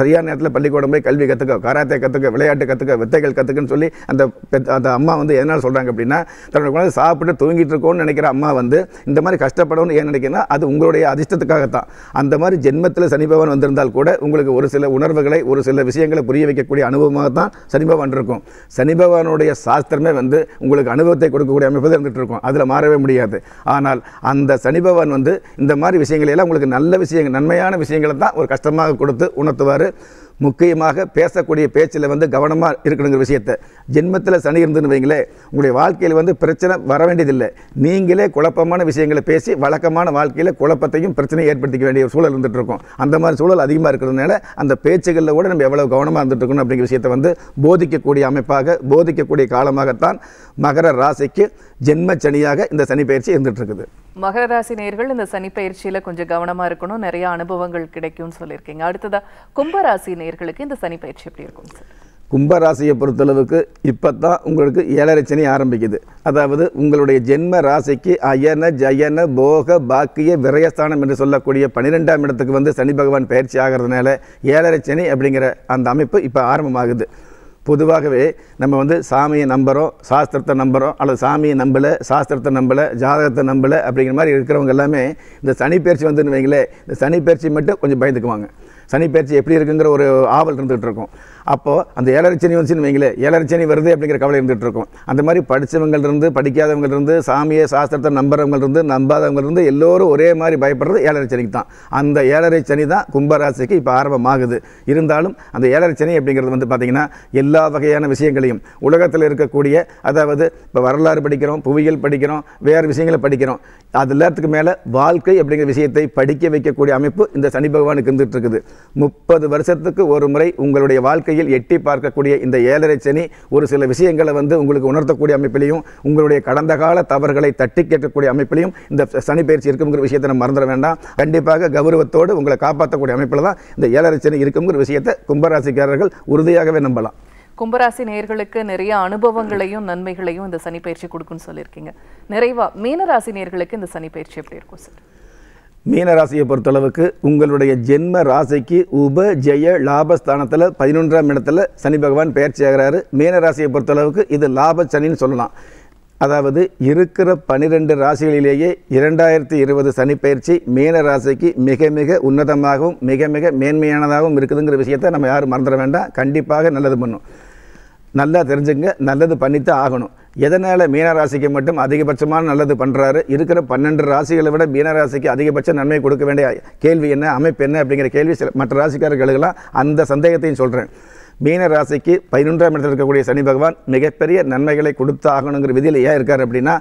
சரியான நேரத்தில் பள்ளிக்கூடம் போய் கல்வி கற்றுக்க கராத்தே கற்றுக்க விளையாட்டு கற்றுக்க வித்தைகள் கற்றுக்குன்னு சொல்லி அந்த பெத் அந்த அம்மா வந்து எதனால் சொல்கிறாங்க அப்படின்னா தன்னுடைய குழந்தை சாப்பிட்டு தூங்கிட்டு இருக்கோன்னு நினைக்கிற அம்மா வந்து இந்த மாதிரி கஷ்டப்படணும்னு ஏன் நினைக்கிறேன்னா அது உங்களுடைய அதிர்ஷ்டத்துக்காகத்தான் அந்த மாதிரி ஜென்மத்தில் சனிபவன் வந்திருந்தால் கூட உங்களுக்கு ஒரு சில உணர்வுகளை ஒரு சில விஷயங்களை புரிய வைக்கக்கூடிய அனுபவமாக தான் சனிபவன் இருக்கும் சனிபவனுடைய சாஸ்திரமே வந்து உங்களுக்கு அனுபவத்தை கொடுக்கக்கூடிய அமைப்பு இருந்துகிட்டு இருக்கும் அதில் மாறவே முடியாது ஆனால் அந்த சனிபவன் வந்து இந்த மாதிரி விஷயங்களையெல்லாம் உங்களுக்கு நல்ல விஷயங்கள் நன்மையான விஷயங்களை தான் ஒரு கஷ்டமாக கொடுத்து உணர்த்துவார் முக்கியமாக பேசக்கூடிய பேச்சில் வந்து கவனமாக இருக்கணுங்கிற விஷயத்தை ஜென்மத்தில் சனி இருந்துன்னு வைங்களே உங்களுடைய வாழ்க்கையில் வந்து பிரச்சனை வர வேண்டியதில்லை நீங்களே குழப்பமான விஷயங்களை பேசி வழக்கமான வாழ்க்கையில் குழப்பத்தையும் பிரச்சனையை ஏற்படுத்திக்க வேண்டிய ஒரு சூழல் இருந்துகிட்டு இருக்கும் அந்த மாதிரி சூழல் அதிகமாக இருக்கிறதுனால அந்த பேச்சுகளில் கூட நம்ம எவ்வளோ கவனமாக இருந்துட்டு இருக்கணும் அப்படிங்கிற விஷயத்தை வந்து போதிக்கக்கூடிய அமைப்பாக போதிக்கக்கூடிய காலமாகத்தான் மகர ராசிக்கு ஜென்ம சனியாக இந்த சனி பயிற்சி இருக்குது மகர ராசி நேர்கள் இந்த சனி பயிற்சியில கொஞ்சம் கவனமா இருக்கணும் நிறைய அனுபவங்கள் கிடைக்கும்னு சொல்லியிருக்கீங்க அடுத்ததா கும்பராசி நேர்களுக்கு இந்த சனி பயிற்சி எப்படி இருக்கும் கும்பராசியை பொறுத்தளவுக்கு இப்போ தான் உங்களுக்கு ஏழரை சனி ஆரம்பிக்குது அதாவது உங்களுடைய ஜென்ம ராசிக்கு அயன ஜயன போக பாக்கிய விரயஸ்தானம் என்று சொல்லக்கூடிய பன்னிரெண்டாம் இடத்துக்கு வந்து சனி பகவான் பயிற்சி ஆகிறதுனால ஏழரை சனி அப்படிங்கிற அந்த அமைப்பு இப்போ ஆரம்பமாகுது பொதுவாகவே நம்ம வந்து சாமியை நம்புகிறோம் சாஸ்திரத்தை நம்புகிறோம் அல்லது சாமியை நம்பலை சாஸ்திரத்தை நம்பலை ஜாதகத்தை நம்பலை அப்படிங்கிற மாதிரி இருக்கிறவங்க எல்லாமே இந்த சனிப்பயிற்சி வந்துன்னு வைங்களேன் இந்த சனிப்பயிற்சி மட்டும் கொஞ்சம் பயந்துக்குவாங்க சனிப்பயிற்சி எப்படி இருக்குங்கிற ஒரு ஆவல் இருந்துகிட்டு இருக்கும் அப்போது அந்த ஏழரைச்சனி வந்துச்சுன்னு வைங்களே ஏழரைச்சனி வருது அப்படிங்கிற கவலை இருந்துகிட்டு இருக்கும் அந்த மாதிரி படித்தவங்கள்ருந்து இருந்து சாமியை சாஸ்திரத்தை நம்புறவங்கள்ருந்து இருந்து எல்லோரும் ஒரே மாதிரி பயப்படுறது சனிக்கு தான் அந்த சனி தான் கும்பராசிக்கு இப்போ ஆரம்பமாகுது இருந்தாலும் அந்த சனி அப்படிங்கிறது வந்து பார்த்திங்கன்னா எல்லா வகையான விஷயங்களையும் உலகத்தில் இருக்கக்கூடிய அதாவது இப்போ வரலாறு படிக்கிறோம் புவியியல் படிக்கிறோம் வேறு விஷயங்களை படிக்கிறோம் அது எல்லாத்துக்கு மேலே வாழ்க்கை அப்படிங்கிற விஷயத்தை படிக்க வைக்கக்கூடிய அமைப்பு இந்த சனி பகவானுக்கு இருந்துகிட்டு இருக்குது முப்பது வருஷத்துக்கு ஒரு முறை உங்களுடைய வாழ்க்கையை ராசியில் எட்டி பார்க்கக்கூடிய இந்த ஏழரை சனி ஒரு சில விஷயங்களை வந்து உங்களுக்கு உணர்த்தக்கூடிய அமைப்பிலையும் உங்களுடைய கடந்த கால தவறுகளை தட்டி கேட்கக்கூடிய அமைப்பிலையும் இந்த சனி பயிற்சி இருக்குங்கிற விஷயத்தை நம்ம மறந்துட வேண்டாம் கண்டிப்பாக கௌரவத்தோடு உங்களை காப்பாற்றக்கூடிய அமைப்பில் தான் இந்த ஏழரை சனி இருக்குங்கிற விஷயத்தை கும்பராசிக்காரர்கள் உறுதியாகவே நம்பலாம் கும்பராசி நேர்களுக்கு நிறைய அனுபவங்களையும் நன்மைகளையும் இந்த சனி பயிற்சி கொடுக்குன்னு சொல்லியிருக்கீங்க நிறைவா மீனராசி நேர்களுக்கு இந்த சனி பயிற்சி எப்படி இருக்கும் சார் மீனராசியை பொறுத்தளவுக்கு உங்களுடைய ஜென்ம ராசிக்கு உப ஜெய லாபஸ்தானத்தில் பதினொன்றாம் இடத்துல சனி பகவான் பயிற்சி ஆகிறாரு மீனராசியை பொறுத்தளவுக்கு இது லாப சனின்னு சொல்லலாம் அதாவது இருக்கிற பனிரெண்டு ராசிகளிலேயே இரண்டாயிரத்தி இருபது சனிப்பயிற்சி மீன ராசிக்கு மிக மிக உன்னதமாகவும் மிக மிக மேன்மையானதாகவும் இருக்குதுங்கிற விஷயத்தை நம்ம யாரும் மறந்துட வேண்டாம் கண்டிப்பாக நல்லது பண்ணும் நல்லா தெரிஞ்சுங்க நல்லது பண்ணித்தான் ஆகணும் எதனால் மீனராசிக்கு மட்டும் அதிகபட்சமான நல்லது பண்ணுறாரு இருக்கிற பன்னெண்டு ராசிகளை விட மீனராசிக்கு அதிகபட்ச நன்மை கொடுக்க வேண்டிய கேள்வி என்ன அமைப்பு என்ன அப்படிங்கிற கேள்வி மற்ற ராசிக்காரர்களுக்கெல்லாம் அந்த சந்தேகத்தையும் சொல்கிறேன் மீன ராசிக்கு பதினொன்றாம் இடத்தில் இருக்கக்கூடிய சனி பகவான் மிகப்பெரிய நன்மைகளை கொடுத்தாகணுங்கிற விதியில் ஏன் இருக்கார் அப்படின்னா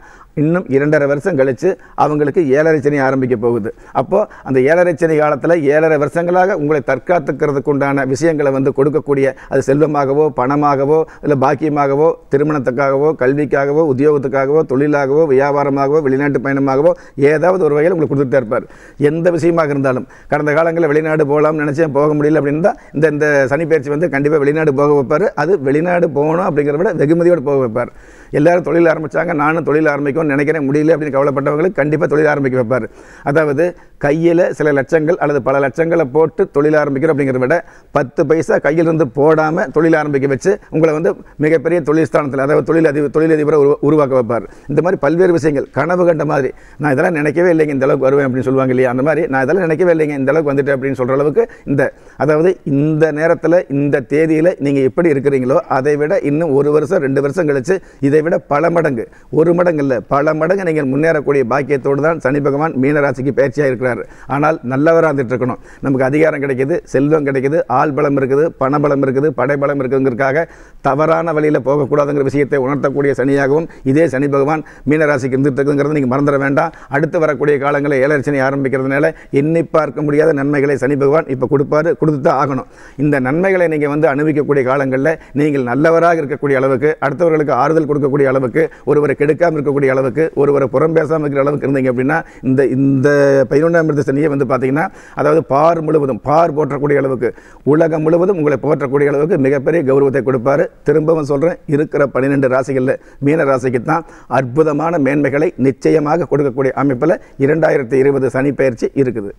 இன்னும் இரண்டரை வருஷம் கழித்து அவங்களுக்கு ஏழரை சனி ஆரம்பிக்க போகுது அப்போது அந்த ஏழரை சனி காலத்தில் ஏழரை வருஷங்களாக உங்களை தற்காத்துக்கிறதுக்கு உண்டான விஷயங்களை வந்து கொடுக்கக்கூடிய அது செல்வமாகவோ பணமாகவோ இல்லை பாக்கியமாகவோ திருமணத்துக்காகவோ கல்விக்காகவோ உத்தியோகத்துக்காகவோ தொழிலாகவோ வியாபாரமாகவோ வெளிநாட்டு பயணமாகவோ ஏதாவது ஒரு வகையில் உங்களுக்கு கொடுத்துட்டே இருப்பார் எந்த விஷயமாக இருந்தாலும் கடந்த காலங்களில் வெளிநாடு போகலாம்னு நினச்சேன் போக முடியல அப்படின்னு தான் இந்த இந்த சனி பயிற்சி வந்து கண்டிப்பாக வெளிநாடு போக வைப்பார் அது வெளிநாடு போகணும் அப்படிங்கிறத விட வெகுமதியோடு போக வைப்பார் எல்லோரும் தொழில் ஆரம்பித்தாங்க நானும் தொழில் ஆரம்பிக்கணும்னு நினைக்கிறேன் முடியல அப்படின்னு கவலைப்பட்டவங்களுக்கு கண்டிப்பாக தொழில் ஆரம்பிக்க வைப்பார் அதாவது கையில் சில லட்சங்கள் அல்லது பல லட்சங்களை போட்டு தொழில் ஆரம்பிக்கிறோம் அப்படிங்கிறத விட பத்து பைசா கையிலிருந்து போடாமல் தொழில் ஆரம்பிக்க வச்சு உங்களை வந்து மிகப்பெரிய தொழில் ஸ்தானத்தில் அதாவது தொழில் அதிபர் தொழிலதிபரை உரு உருவாக்க வைப்பார் இந்த மாதிரி பல்வேறு விஷயங்கள் கனவு கண்ட மாதிரி நான் இதெல்லாம் நினைக்கவே இல்லைங்க இந்த அளவுக்கு வருவேன் அப்படின்னு சொல்லுவாங்க இல்லையா அந்த மாதிரி நான் இதெல்லாம் நினைக்கவே இல்லைங்க இந்த அளவுக்கு வந்துட்டேன் அப்படின்னு சொல்கிற அளவுக்கு இந்த அதாவது இந்த நேரத்தில் இந்த தேதியில் நீங்கள் எப்படி இருக்கிறீங்களோ அதை விட இன்னும் ஒரு வருஷம் ரெண்டு வருஷம் கழித்து இதை விட பல மடங்கு ஒரு மடங்கு இல்லை பல மடங்கு நீங்கள் முன்னேறக்கூடிய பாக்கியத்தோடு தான் சனி பகவான் மீனராசிக்கு பயிற்சியாக இருக்கிறார் இருக்கிறார் ஆனால் நல்லவராக இருந்துட்டு இருக்கணும் நமக்கு அதிகாரம் கிடைக்கிது செல்வம் கிடைக்குது ஆள் பலம் இருக்குது பணபலம் இருக்குது படைபலம் இருக்குங்கிறதுக்காக தவறான வழியில் போகக்கூடாதுங்கிற விஷயத்தை உணர்த்தக்கூடிய சனியாகவும் இதே சனி பகவான் மீனராசிக்கு இருந்துட்டுங்கிறது நீங்கள் மறந்துட வேண்டாம் அடுத்து வரக்கூடிய காலங்களில் ஏழரை ஆரம்பிக்கிறதுனால எண்ணி பார்க்க முடியாத நன்மைகளை சனி பகவான் இப்போ கொடுப்பாரு கொடுத்து தான் ஆகணும் இந்த நன்மைகளை நீங்கள் வந்து அனுபவிக்கக்கூடிய காலங்களில் நீங்கள் நல்லவராக இருக்கக்கூடிய அளவுக்கு அடுத்தவர்களுக்கு ஆறுதல் கொடுக்கக்கூடிய அளவுக்கு ஒருவரை கெடுக்காமல் இருக்கக்கூடிய அளவுக்கு ஒருவரை புறம் பேசாமல் இருக்கிற அளவுக்கு இருந்தீங்க அப்படின்னா இந்த இந்த பதினொன்றாம் இருந்த சனியை வந்து பார்த்தீங்கன்னா அதாவது பார் முழுவதும் பார் போற்றக்கூடிய அளவுக்கு உலகம் முழுவதும் உங்களை போற்றக்கூடிய அளவுக்கு மிகப்பெரிய கௌரவத்தை கொடுப்பார் திரும்பவும் சொல்கிறேன் இருக்கிற பன்னிரெண்டு ராசிகளில் மீன ராசிக்கு தான் அற்புதமான மேன்மைகளை நிச்சயமாக கொடுக்கக்கூடிய அமைப்பில் இரண்டாயிரத்தி இருபது சனி பயிற்சி இருக்குது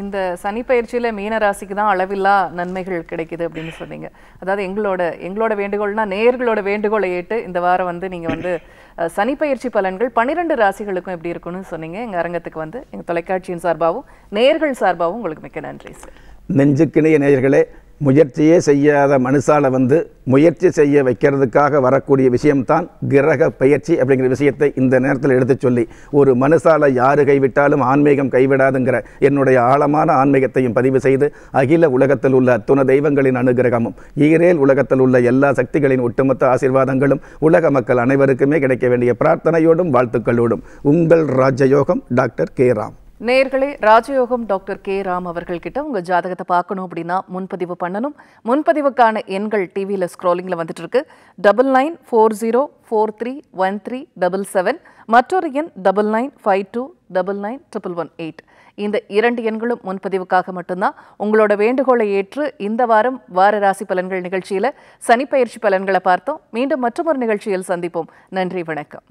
இந்த சனி பயிற்சியில் மீனராசிக்கு தான் அளவில்லா நன்மைகள் கிடைக்குது அப்படின்னு சொன்னீங்க அதாவது எங்களோட எங்களோட வேண்டுகோள்னா நேர்களோட வேண்டுகோளை ஏற்று இந்த வாரம் வந்து நீங்கள் வந்து சனி பயிற்சி பலன்கள் பன்னிரெண்டு ராசிகளுக்கும் எப்படி இருக்குன்னு சொன்னீங்க எங்கள் அரங்கத்துக்கு வந்து எங்கள் தொலைக்காட்சியின் சார்பாகவும் நேர்கள் சார்பாகவும் உங்களுக்கு மிக்க நன்றி சார் நெஞ்சுக்கிணைய நேயர்களே முயற்சியே செய்யாத மனுஷால் வந்து முயற்சி செய்ய வைக்கிறதுக்காக வரக்கூடிய விஷயம்தான் கிரக பயிற்சி அப்படிங்கிற விஷயத்தை இந்த நேரத்தில் எடுத்து சொல்லி ஒரு மனுஷால் யார் கைவிட்டாலும் ஆன்மீகம் கைவிடாதுங்கிற என்னுடைய ஆழமான ஆன்மீகத்தையும் பதிவு செய்து அகில உலகத்தில் உள்ள அத்துண தெய்வங்களின் அனுகிரகமும் ஈரேல் உலகத்தில் உள்ள எல்லா சக்திகளின் ஒட்டுமொத்த ஆசீர்வாதங்களும் உலக மக்கள் அனைவருக்குமே கிடைக்க வேண்டிய பிரார்த்தனையோடும் வாழ்த்துக்களோடும் உங்கள் ராஜயோகம் டாக்டர் கே ராம் நேர்களே ராஜயோகம் டாக்டர் கே ராம் அவர்கள் கிட்ட உங்கள் ஜாதகத்தை பார்க்கணும் அப்படின்னா முன்பதிவு பண்ணணும் முன்பதிவுக்கான எண்கள் டிவியில் ஸ்க்ரோலிங்கில் வந்துட்டு இருக்கு double nine four zero four three one three double seven மற்றொரு எண் double nine five two double nine triple one eight இந்த இரண்டு எண்களும் முன்பதிவுக்காக மட்டும்தான் உங்களோட வேண்டுகோளை ஏற்று இந்த வாரம் வார ராசி பலன்கள் நிகழ்ச்சியில் சனிப்பயிற்சி பலன்களை பார்த்தோம் மீண்டும் மற்றொரு நிகழ்ச்சியில் சந்திப்போம் நன்றி வணக்கம்